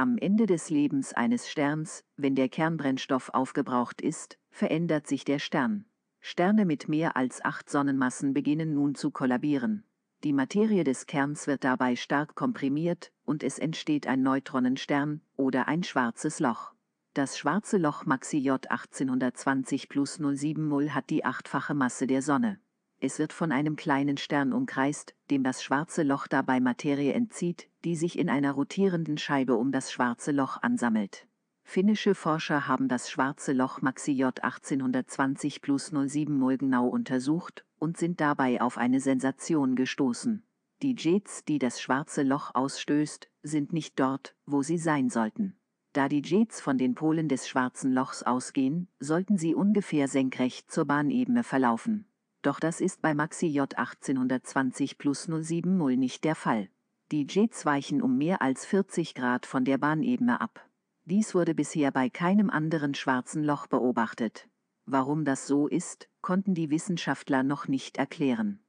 am Ende des Lebens eines Sterns, wenn der Kernbrennstoff aufgebraucht ist, verändert sich der Stern. Sterne mit mehr als acht Sonnenmassen beginnen nun zu kollabieren. Die Materie des Kerns wird dabei stark komprimiert und es entsteht ein Neutronenstern oder ein schwarzes Loch. Das schwarze Loch Maxi J 1820 plus 070 hat die achtfache Masse der Sonne es wird von einem kleinen Stern umkreist, dem das schwarze Loch dabei Materie entzieht, die sich in einer rotierenden Scheibe um das schwarze Loch ansammelt. Finnische Forscher haben das schwarze Loch Maxi J 1820 plus 07 0 genau untersucht und sind dabei auf eine Sensation gestoßen. Die Jets, die das schwarze Loch ausstößt, sind nicht dort, wo sie sein sollten. Da die Jets von den Polen des schwarzen Lochs ausgehen, sollten sie ungefähr senkrecht zur Bahnebene verlaufen. Doch das ist bei Maxi J 1820 plus 070 nicht der Fall. Die Jets weichen um mehr als 40 Grad von der Bahnebene ab. Dies wurde bisher bei keinem anderen schwarzen Loch beobachtet. Warum das so ist, konnten die Wissenschaftler noch nicht erklären.